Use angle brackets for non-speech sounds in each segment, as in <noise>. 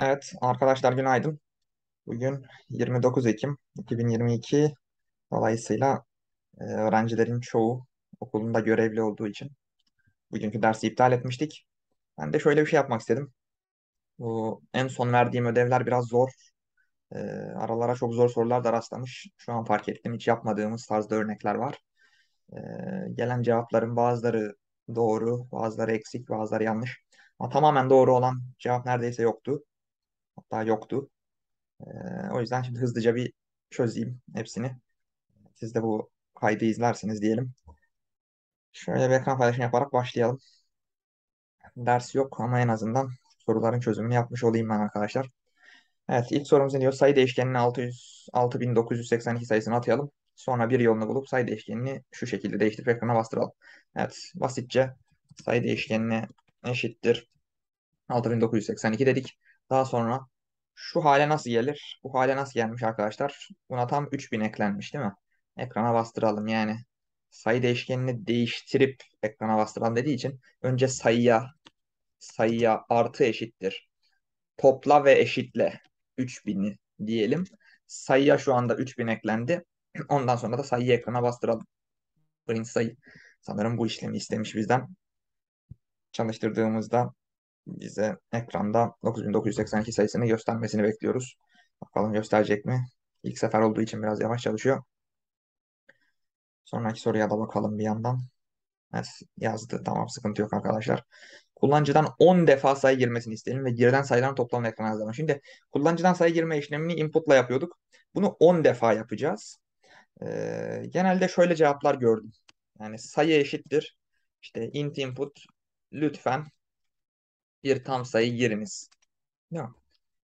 Evet arkadaşlar günaydın. Bugün 29 Ekim 2022. Dolayısıyla e, öğrencilerin çoğu okulunda görevli olduğu için bugünkü dersi iptal etmiştik. Ben de şöyle bir şey yapmak istedim. Bu en son verdiğim ödevler biraz zor. E, aralara çok zor sorular da rastlamış. Şu an fark ettim hiç yapmadığımız tarzda örnekler var. E, gelen cevapların bazıları doğru, bazıları eksik, bazıları yanlış. Ama tamamen doğru olan cevap neredeyse yoktu. Hatta yoktu. Ee, o yüzden şimdi hızlıca bir çözeyim hepsini. Siz de bu kaydı izlersiniz diyelim. Şöyle bir ekran paylaşım yaparak başlayalım. Ders yok ama en azından soruların çözümünü yapmış olayım ben arkadaşlar. Evet ilk sorumuz ne diyor? Sayı değişkenini 600, 6982 sayısını atayalım. Sonra bir yolunu bulup sayı değişkenini şu şekilde değiştirip ekrana bastıralım. Evet basitçe sayı değişkenini eşittir 6982 dedik. Daha sonra şu hale nasıl gelir? Bu hale nasıl gelmiş arkadaşlar? Buna tam 3000 eklenmiş değil mi? Ekrana bastıralım yani. Sayı değişkenini değiştirip ekrana bastıran dediği için önce sayıya sayıya artı eşittir. Topla ve eşitle 3000'i diyelim. Sayıya şu anda 3000 eklendi. <clears throat> Ondan sonra da sayıyı ekrana bastıralım. Print sayı. Sanırım bu işlemi istemiş bizden. Çalıştırdığımızda bize ekranda 9982 sayısını göstermesini bekliyoruz. Bakalım gösterecek mi? İlk sefer olduğu için biraz yavaş çalışıyor. Sonraki soruya da bakalım bir yandan. Evet, yazdı. Tamam sıkıntı yok arkadaşlar. Kullanıcıdan 10 defa sayı girmesini isteyelim ve girilen sayıların toplamını ekrana yazalım. Şimdi kullanıcıdan sayı girme işlemini inputla yapıyorduk. Bunu 10 defa yapacağız. Ee, genelde şöyle cevaplar gördüm. Yani sayı eşittir. İşte int input lütfen bir tam sayı giriniz. Ya.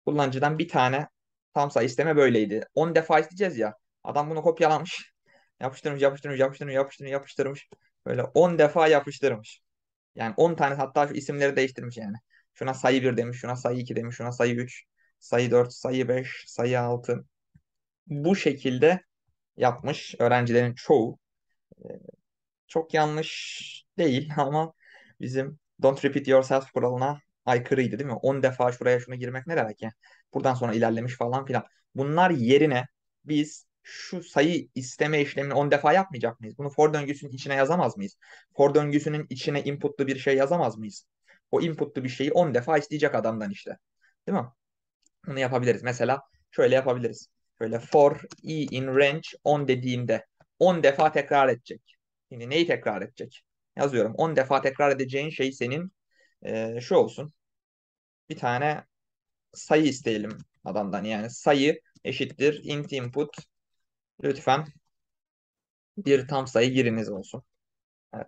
Kullanıcıdan bir tane tam sayı isteme böyleydi. 10 defa isteyeceğiz ya. Adam bunu kopyalamış. Yapıştırmış, yapıştırmış, yapıştırmış, yapıştırmış, yapıştırmış. Böyle 10 defa yapıştırmış. Yani 10 tane hatta şu isimleri değiştirmiş yani. Şuna sayı 1 demiş, şuna sayı 2 demiş, şuna sayı 3, sayı 4, sayı 5, sayı 6. Bu şekilde yapmış öğrencilerin çoğu. Ee, çok yanlış değil <laughs> ama bizim don't repeat yourself kuralına aykırıydı değil mi? 10 defa şuraya şunu girmek ne demek ya? Buradan sonra ilerlemiş falan filan. Bunlar yerine biz şu sayı isteme işlemini 10 defa yapmayacak mıyız? Bunu for döngüsünün içine yazamaz mıyız? For döngüsünün içine inputlu bir şey yazamaz mıyız? O inputlu bir şeyi 10 defa isteyecek adamdan işte. Değil mi? Bunu yapabiliriz. Mesela şöyle yapabiliriz. Böyle for i in range 10 dediğimde 10 defa tekrar edecek. Şimdi neyi tekrar edecek? yazıyorum. 10 defa tekrar edeceğin şey senin e, şu olsun. Bir tane sayı isteyelim adamdan. Yani sayı eşittir int input lütfen bir tam sayı giriniz olsun. Evet.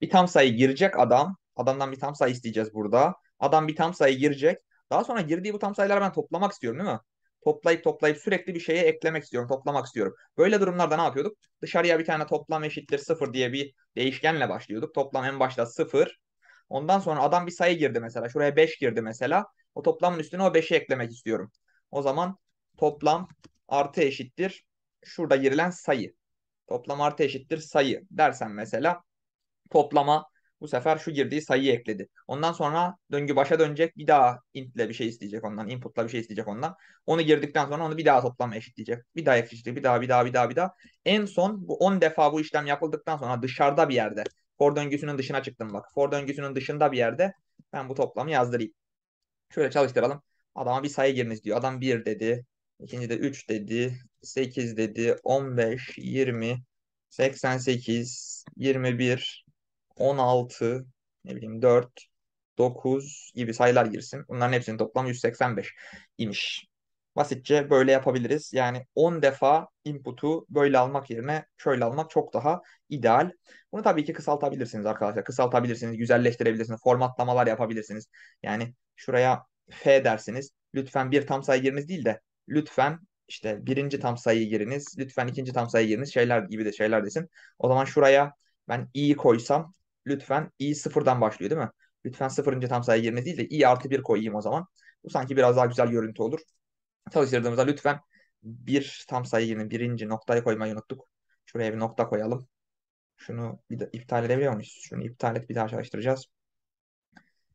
Bir tam sayı girecek adam. Adamdan bir tam sayı isteyeceğiz burada. Adam bir tam sayı girecek. Daha sonra girdiği bu tam sayıları ben toplamak istiyorum değil mi? toplayıp toplayıp sürekli bir şeye eklemek istiyorum, toplamak istiyorum. Böyle durumlarda ne yapıyorduk? Dışarıya bir tane toplam eşittir sıfır diye bir değişkenle başlıyorduk. Toplam en başta sıfır. Ondan sonra adam bir sayı girdi mesela. Şuraya 5 girdi mesela. O toplamın üstüne o 5'i eklemek istiyorum. O zaman toplam artı eşittir şurada girilen sayı. Toplam artı eşittir sayı dersen mesela toplama bu sefer şu girdiği sayıyı ekledi. Ondan sonra döngü başa dönecek. Bir daha intle bir şey isteyecek ondan. Input'la bir şey isteyecek ondan. Onu girdikten sonra onu bir daha toplama eşitleyecek. Bir daha eşitleyecek. Bir daha bir daha bir daha bir daha. En son bu 10 defa bu işlem yapıldıktan sonra dışarıda bir yerde. For döngüsünün dışına çıktım bak. For döngüsünün dışında bir yerde ben bu toplamı yazdırayım. Şöyle çalıştıralım. Adama bir sayı giriniz diyor. Adam 1 dedi. İkinci de 3 dedi. 8 dedi. 15, 20, 88, 21, 16, ne bileyim 4, 9 gibi sayılar girsin. Bunların hepsinin toplamı 185 imiş. Basitçe böyle yapabiliriz. Yani 10 defa input'u böyle almak yerine şöyle almak çok daha ideal. Bunu tabii ki kısaltabilirsiniz arkadaşlar. Kısaltabilirsiniz, güzelleştirebilirsiniz, formatlamalar yapabilirsiniz. Yani şuraya F dersiniz. Lütfen bir tam sayı giriniz değil de lütfen işte birinci tam sayıyı giriniz, lütfen ikinci tam sayıyı giriniz şeyler gibi de şeyler desin. O zaman şuraya ben I koysam lütfen i sıfırdan başlıyor değil mi? Lütfen sıfırınca tam sayı yerine değil de i artı bir koyayım o zaman. Bu sanki biraz daha güzel görüntü olur. Çalıştırdığımızda lütfen bir tam sayı yerine birinci noktayı koymayı unuttuk. Şuraya bir nokta koyalım. Şunu bir de iptal edebiliyor muyuz? Şunu iptal et bir daha çalıştıracağız.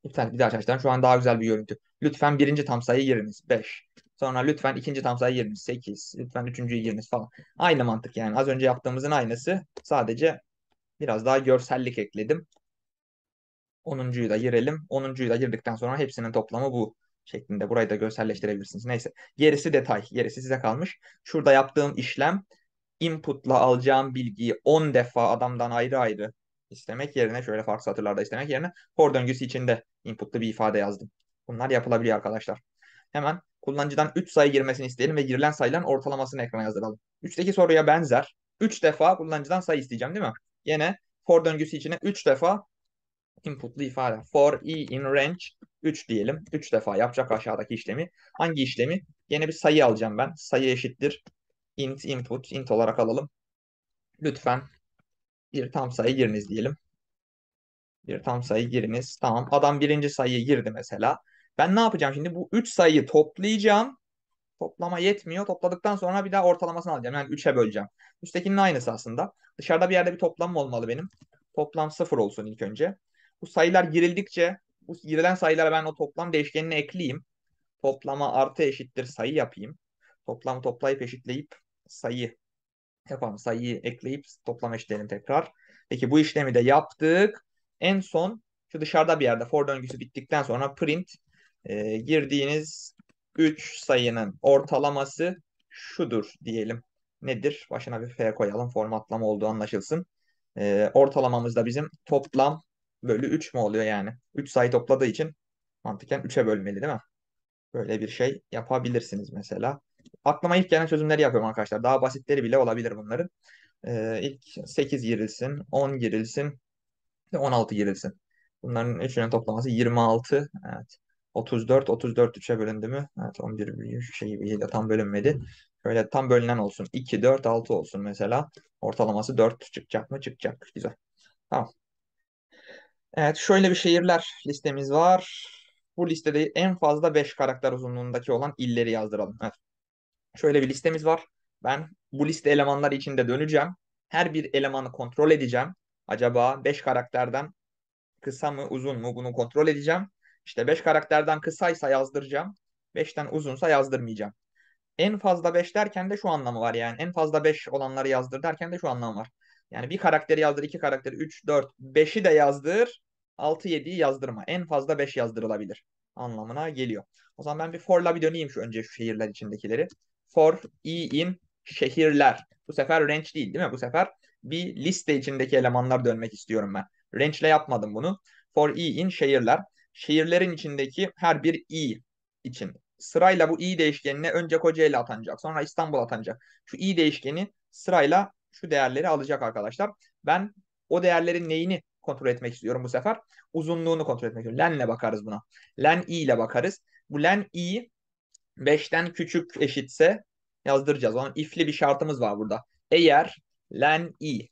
İptal et bir daha çalıştıracağım. Şu an daha güzel bir görüntü. Lütfen birinci tam sayı yeriniz 5. Sonra lütfen ikinci tam sayı yeriniz 8. Lütfen üçüncüyü yeriniz falan. Aynı mantık yani. Az önce yaptığımızın aynısı. Sadece Biraz daha görsellik ekledim. 10'uncuyu da girelim. 10'uncuyu da girdikten sonra hepsinin toplamı bu şeklinde. Burayı da görselleştirebilirsiniz. Neyse. Gerisi detay. Gerisi size kalmış. Şurada yaptığım işlem input'la alacağım bilgiyi 10 defa adamdan ayrı ayrı istemek yerine şöyle farklı satırlarda istemek yerine for döngüsü içinde input'lu bir ifade yazdım. Bunlar yapılabiliyor arkadaşlar. Hemen kullanıcıdan 3 sayı girmesini isteyelim ve girilen sayıların ortalamasını ekrana yazdıralım. 3'teki soruya benzer. 3 defa kullanıcıdan sayı isteyeceğim değil mi? Yine for döngüsü içine 3 defa inputlu ifade. For i e in range 3 diyelim. 3 defa yapacak aşağıdaki işlemi. Hangi işlemi? Yine bir sayı alacağım ben. Sayı eşittir. Int input. Int olarak alalım. Lütfen bir tam sayı giriniz diyelim. Bir tam sayı giriniz. Tamam. Adam birinci sayıyı girdi mesela. Ben ne yapacağım şimdi? Bu 3 sayıyı toplayacağım. Toplama yetmiyor. Topladıktan sonra bir daha ortalamasını alacağım. Yani 3'e böleceğim. Üsttekinin aynısı aslında. Dışarıda bir yerde bir toplam olmalı benim. Toplam 0 olsun ilk önce. Bu sayılar girildikçe bu girilen sayılara ben o toplam değişkenini ekleyeyim. Toplama artı eşittir sayı yapayım. Toplam toplayıp eşitleyip sayı yapalım. Sayıyı ekleyip toplam eşitleyelim tekrar. Peki bu işlemi de yaptık. En son şu dışarıda bir yerde for döngüsü bittikten sonra print e, girdiğiniz 3 sayının ortalaması şudur diyelim. Nedir? Başına bir F koyalım formatlama olduğu anlaşılsın. Ee, ortalamamız da bizim toplam bölü 3 mü oluyor yani? 3 sayı topladığı için mantıken 3'e bölmeli değil mi? Böyle bir şey yapabilirsiniz mesela. Aklıma ilk gelen çözümleri yapıyorum arkadaşlar. Daha basitleri bile olabilir bunların. Ee, ilk 8 girilsin, 10 girilsin ve 16 girilsin. Bunların üçünün toplaması 26. Evet. 34 34 3'e bölündü mü? Evet 11 şey gibi şey tam bölünmedi. Şöyle tam bölünen olsun. 2 4 6 olsun mesela. Ortalaması 4 çıkacak mı? Çıkacak. Güzel. Tamam. Evet şöyle bir şehirler listemiz var. Bu listede en fazla 5 karakter uzunluğundaki olan illeri yazdıralım. Evet. Şöyle bir listemiz var. Ben bu liste elemanları içinde döneceğim. Her bir elemanı kontrol edeceğim. Acaba 5 karakterden kısa mı uzun mu bunu kontrol edeceğim. İşte 5 karakterden kısaysa yazdıracağım. 5'ten uzunsa yazdırmayacağım. En fazla 5 derken de şu anlamı var yani. En fazla 5 olanları yazdır derken de şu anlamı var. Yani bir karakteri yazdır, iki karakteri, 3, 4, 5'i de yazdır. 6, 7'yi yazdırma. En fazla 5 yazdırılabilir anlamına geliyor. O zaman ben bir for'la bir döneyim şu önce şu şehirler içindekileri. For i in şehirler. Bu sefer range değil değil mi? Bu sefer bir liste içindeki elemanlar dönmek istiyorum ben. Range'le yapmadım bunu. For i in şehirler şehirlerin içindeki her bir i için. Sırayla bu i değişkenine önce Kocaeli atanacak. Sonra İstanbul atanacak. Şu i değişkeni sırayla şu değerleri alacak arkadaşlar. Ben o değerlerin neyini kontrol etmek istiyorum bu sefer. Uzunluğunu kontrol etmek istiyorum. Len'le bakarız buna. Len i ile bakarız. Bu len i 5'ten küçük eşitse yazdıracağız. Onun ifli bir şartımız var burada. Eğer len i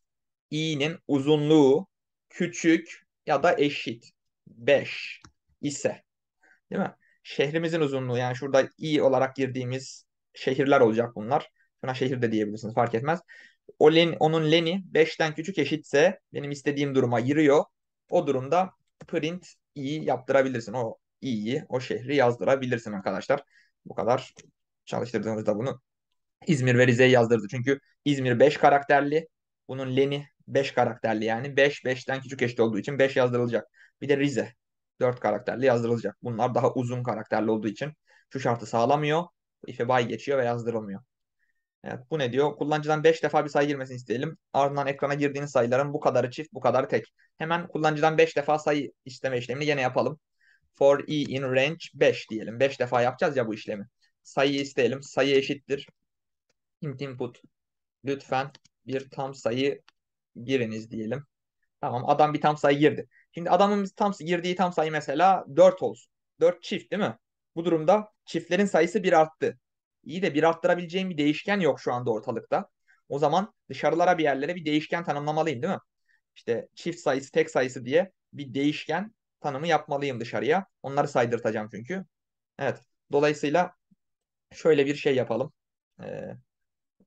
i'nin uzunluğu küçük ya da eşit 5 ise değil mi? Şehrimizin uzunluğu yani şurada i olarak girdiğimiz şehirler olacak bunlar. Buna şehir de diyebilirsiniz fark etmez. O len, onun leni 5'ten küçük eşitse benim istediğim duruma giriyor. O durumda print i yaptırabilirsin. O i'yi o şehri yazdırabilirsin arkadaşlar. Bu kadar Çalıştırdığımızda bunu İzmir ve Rize'yi yazdırdı. Çünkü İzmir 5 karakterli. Bunun leni 5 karakterli yani. 5 5'ten küçük eşit olduğu için 5 yazdırılacak. Bir de Rize. 4 karakterli yazdırılacak. Bunlar daha uzun karakterli olduğu için şu şartı sağlamıyor. İfe bay geçiyor ve yazdırılmıyor. Evet, bu ne diyor? Kullanıcıdan 5 defa bir sayı girmesini isteyelim. Ardından ekrana girdiğiniz sayıların bu kadarı çift, bu kadarı tek. Hemen kullanıcıdan 5 defa sayı isteme işlemini yine yapalım. For e in range 5 diyelim. 5 defa yapacağız ya bu işlemi. Sayı isteyelim. Sayı eşittir. Int input. Lütfen bir tam sayı giriniz diyelim. Tamam adam bir tam sayı girdi. Şimdi adamın tam girdiği tam sayı mesela 4 olsun. 4 çift değil mi? Bu durumda çiftlerin sayısı 1 arttı. İyi de 1 arttırabileceğim bir değişken yok şu anda ortalıkta. O zaman dışarılara bir yerlere bir değişken tanımlamalıyım değil mi? İşte çift sayısı, tek sayısı diye bir değişken tanımı yapmalıyım dışarıya. Onları saydırtacağım çünkü. Evet. Dolayısıyla şöyle bir şey yapalım. Ee,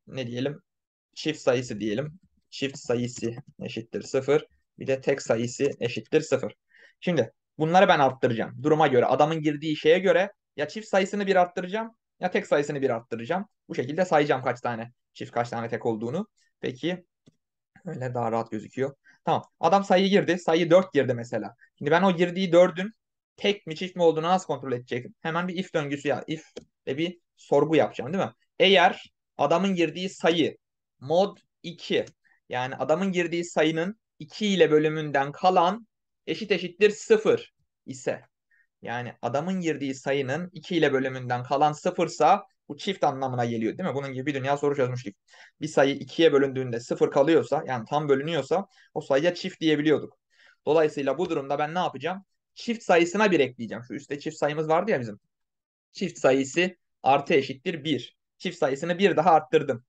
ne diyelim? Çift sayısı diyelim. Çift sayısı eşittir 0. Bir de tek sayısı eşittir 0. Şimdi bunları ben arttıracağım. Duruma göre adamın girdiği şeye göre ya çift sayısını bir arttıracağım ya tek sayısını bir arttıracağım. Bu şekilde sayacağım kaç tane çift kaç tane tek olduğunu. Peki öyle daha rahat gözüküyor. Tamam adam sayı girdi. Sayı 4 girdi mesela. Şimdi ben o girdiği 4'ün tek mi çift mi olduğunu nasıl kontrol edeceğim Hemen bir if döngüsü ya if ve bir sorgu yapacağım değil mi? Eğer adamın girdiği sayı mod 2 yani adamın girdiği sayının 2 ile bölümünden kalan eşit eşittir 0 ise yani adamın girdiği sayının 2 ile bölümünden kalan 0 ise bu çift anlamına geliyor değil mi? Bunun gibi bir dünya soru çözmüştük. Bir sayı 2'ye bölündüğünde 0 kalıyorsa yani tam bölünüyorsa o sayıya çift diyebiliyorduk. Dolayısıyla bu durumda ben ne yapacağım? Çift sayısına 1 ekleyeceğim. Şu üstte çift sayımız vardı ya bizim. Çift sayısı artı eşittir 1. Çift sayısını 1 daha arttırdım.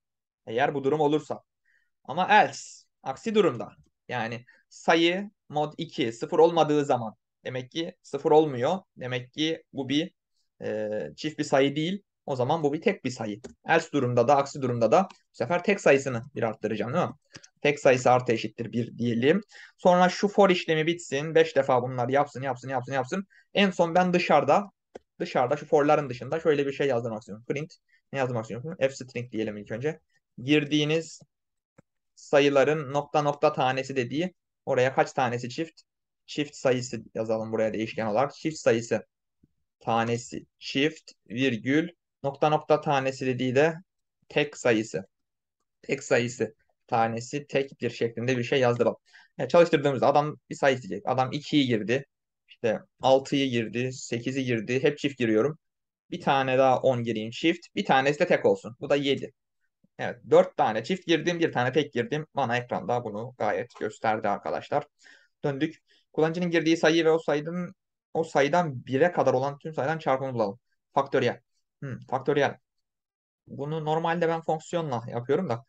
Eğer bu durum olursa. Ama else aksi durumda yani sayı mod 2 sıfır olmadığı zaman demek ki sıfır olmuyor. Demek ki bu bir e, çift bir sayı değil. O zaman bu bir tek bir sayı. Else durumda da aksi durumda da bu sefer tek sayısını bir arttıracağım değil mi? Tek sayısı artı eşittir bir diyelim. Sonra şu for işlemi bitsin. 5 defa bunlar yapsın yapsın yapsın yapsın. En son ben dışarıda dışarıda şu forların dışında şöyle bir şey yazdırmak istiyorum. Print ne yazdırmak istiyorum? F-string diyelim ilk önce. Girdiğiniz sayıların nokta nokta tanesi dediği oraya kaç tanesi çift? Çift sayısı yazalım buraya değişken olarak. Çift sayısı tanesi çift virgül nokta nokta tanesi dediği de tek sayısı. Tek sayısı tanesi tek bir şeklinde bir şey yazdıralım. Yani çalıştırdığımızda adam bir sayı isteyecek. Adam 2'yi girdi. İşte 6'yı girdi, 8'i girdi. Hep çift giriyorum. Bir tane daha 10 gireyim çift. Bir tanesi de tek olsun. Bu da 7. Evet 4 tane çift girdim, bir tane tek girdim. Bana ekranda bunu gayet gösterdi arkadaşlar. Döndük. Kullanıcının girdiği sayı ve o sayının o sayıdan 1'e kadar olan tüm sayıdan çarpımı bulalım. Faktöriyel. Hmm, faktöriyel. Bunu normalde ben fonksiyonla yapıyorum da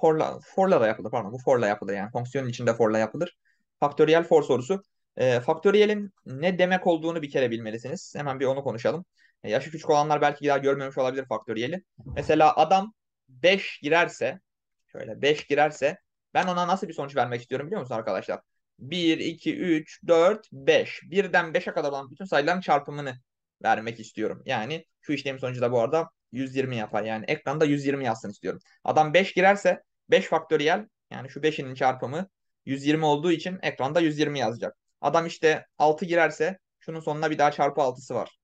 for'la for'la da yapılır pardon. Bu for'la yapılır yani. Fonksiyonun içinde for'la yapılır. Faktöriyel for sorusu. E, faktöriyelin ne demek olduğunu bir kere bilmelisiniz. Hemen bir onu konuşalım. E, yaşı küçük olanlar belki daha görmemiş olabilir faktöriyeli. Mesela adam 5 girerse şöyle 5 girerse ben ona nasıl bir sonuç vermek istiyorum biliyor musun arkadaşlar? 1, 2, 3, 4, 5. Birden 5'e kadar olan bütün sayıların çarpımını vermek istiyorum. Yani şu işlemin sonucu da bu arada 120 yapar. Yani ekranda 120 yazsın istiyorum. Adam 5 girerse 5 faktöriyel yani şu 5'inin çarpımı 120 olduğu için ekranda 120 yazacak. Adam işte 6 girerse şunun sonuna bir daha çarpı 6'sı var.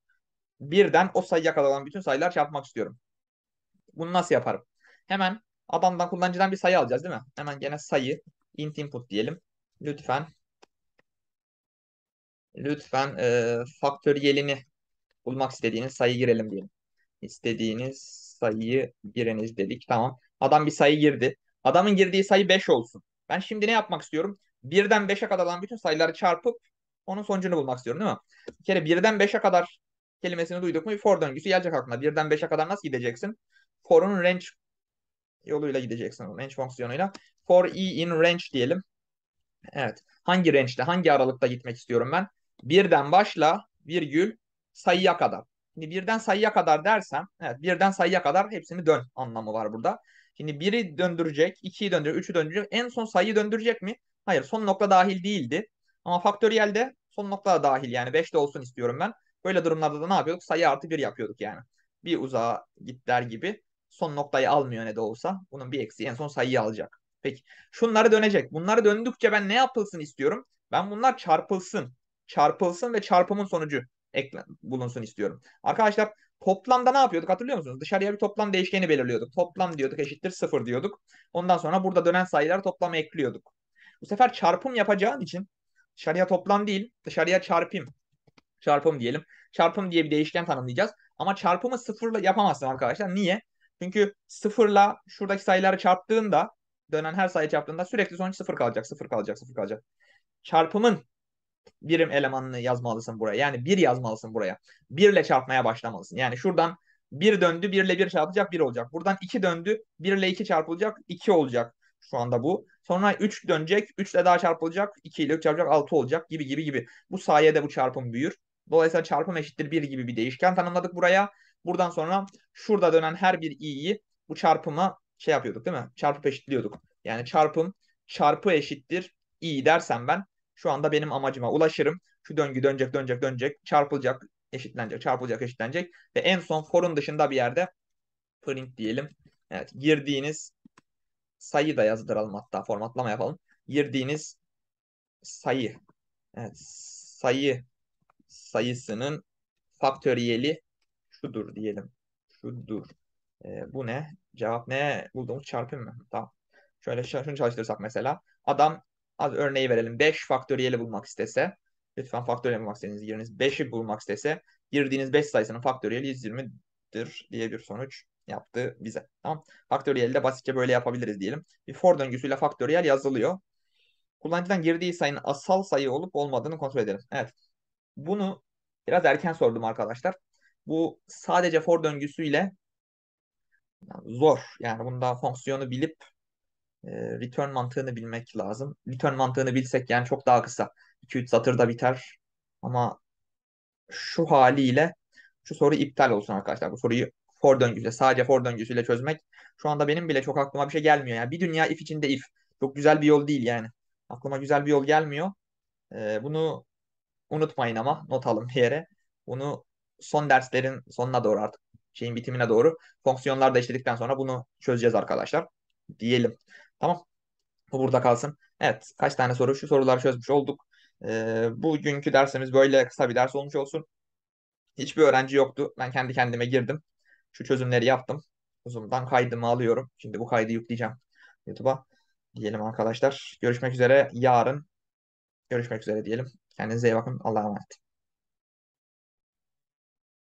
Birden o sayıya kadar olan bütün sayılar çarpmak istiyorum. Bunu nasıl yaparım? Hemen adamdan kullanıcıdan bir sayı alacağız değil mi? Hemen gene sayı int input diyelim. Lütfen lütfen e, faktöriyelini bulmak istediğiniz sayı girelim diyelim. İstediğiniz sayıyı giriniz dedik. Tamam. Adam bir sayı girdi. Adamın girdiği sayı 5 olsun. Ben şimdi ne yapmak istiyorum? 1'den 5'e kadar olan bütün sayıları çarpıp onun sonucunu bulmak istiyorum değil mi? Bir kere 1'den 5'e kadar kelimesini duyduk mu? For döngüsü gelecek aklına. 1'den 5'e kadar nasıl gideceksin? For'un range yoluyla gideceksin. Range fonksiyonuyla. For e in range diyelim. Evet. Hangi range'de, hangi aralıkta gitmek istiyorum ben? Birden başla virgül sayıya kadar. Şimdi birden sayıya kadar dersem, evet birden sayıya kadar hepsini dön anlamı var burada. Şimdi biri döndürecek, ikiyi döndürecek, üçü döndürecek. En son sayıyı döndürecek mi? Hayır son nokta dahil değildi. Ama faktöriyelde son nokta da dahil yani 5 de olsun istiyorum ben. Böyle durumlarda da ne yapıyorduk? Sayı artı 1 yapıyorduk yani. Bir uzağa git der gibi son noktayı almıyor ne de olsa. Bunun bir eksiği en son sayıyı alacak. Peki şunları dönecek. Bunları döndükçe ben ne yapılsın istiyorum? Ben bunlar çarpılsın. Çarpılsın ve çarpımın sonucu eklen bulunsun istiyorum. Arkadaşlar toplamda ne yapıyorduk hatırlıyor musunuz? Dışarıya bir toplam değişkeni belirliyorduk. Toplam diyorduk eşittir sıfır diyorduk. Ondan sonra burada dönen sayılar toplama ekliyorduk. Bu sefer çarpım yapacağın için dışarıya toplam değil dışarıya çarpım. Çarpım diyelim. Çarpım diye bir değişken tanımlayacağız. Ama çarpımı sıfırla yapamazsın arkadaşlar. Niye? Çünkü sıfırla şuradaki sayıları çarptığında dönen her sayı çarptığında sürekli sonuç sıfır kalacak, sıfır kalacak, sıfır kalacak. Çarpımın birim elemanını yazmalısın buraya. Yani bir yazmalısın buraya. Birle çarpmaya başlamalısın. Yani şuradan bir döndü, birle bir çarpılacak, bir olacak. Buradan iki döndü, birle iki çarpılacak, iki olacak şu anda bu. Sonra 3 dönecek, 3 ile daha çarpılacak, 2 ile 3 çarpılacak, 6 olacak gibi gibi gibi. Bu sayede bu çarpım büyür. Dolayısıyla çarpım eşittir 1 gibi bir değişken tanımladık buraya. Buradan sonra şurada dönen her bir i'yi bu çarpıma şey yapıyorduk değil mi? Çarpıp eşitliyorduk. Yani çarpım çarpı eşittir i dersem ben şu anda benim amacıma ulaşırım. Şu döngü dönecek dönecek dönecek çarpılacak eşitlenecek çarpılacak eşitlenecek ve en son for'un dışında bir yerde print diyelim. Evet girdiğiniz sayı da yazdıralım hatta formatlama yapalım. Girdiğiniz sayı evet, sayı sayısının faktöriyeli şudur diyelim. Şudur. E, bu ne? Cevap ne? Bulduğumuz çarpım mı? Tamam. Şöyle şunu çalıştırsak mesela. Adam az örneği verelim. 5 faktöriyeli bulmak istese. Lütfen faktöriyeli bulmak istediğiniz giriniz. 5'i bulmak istese. Girdiğiniz 5 sayısının faktöriyeli 120'dir diye bir sonuç yaptı bize. Tamam. Faktöriyeli de basitçe böyle yapabiliriz diyelim. Bir for döngüsüyle faktöriyel yazılıyor. Kullanıcıdan girdiği sayının asal sayı olup olmadığını kontrol edelim. Evet. Bunu biraz erken sordum arkadaşlar. Bu sadece for döngüsüyle zor. Yani bunda fonksiyonu bilip e, return mantığını bilmek lazım. Return mantığını bilsek yani çok daha kısa. 2-3 satırda biter. Ama şu haliyle şu soru iptal olsun arkadaşlar. Bu soruyu for döngüsüyle sadece for döngüsüyle çözmek şu anda benim bile çok aklıma bir şey gelmiyor. Yani bir dünya if içinde if. Çok güzel bir yol değil yani. Aklıma güzel bir yol gelmiyor. E, bunu unutmayın ama not alın bir yere. Bunu son derslerin sonuna doğru artık şeyin bitimine doğru fonksiyonlar da işledikten sonra bunu çözeceğiz arkadaşlar diyelim. Tamam. Bu burada kalsın. Evet kaç tane soru şu soruları çözmüş olduk. Ee, bugünkü dersimiz böyle kısa bir ders olmuş olsun. Hiçbir öğrenci yoktu. Ben kendi kendime girdim. Şu çözümleri yaptım. Uzundan kaydımı alıyorum. Şimdi bu kaydı yükleyeceğim YouTube'a. Diyelim arkadaşlar. Görüşmek üzere yarın. Görüşmek üzere diyelim. Kendinize iyi bakın. Allah'a emanet.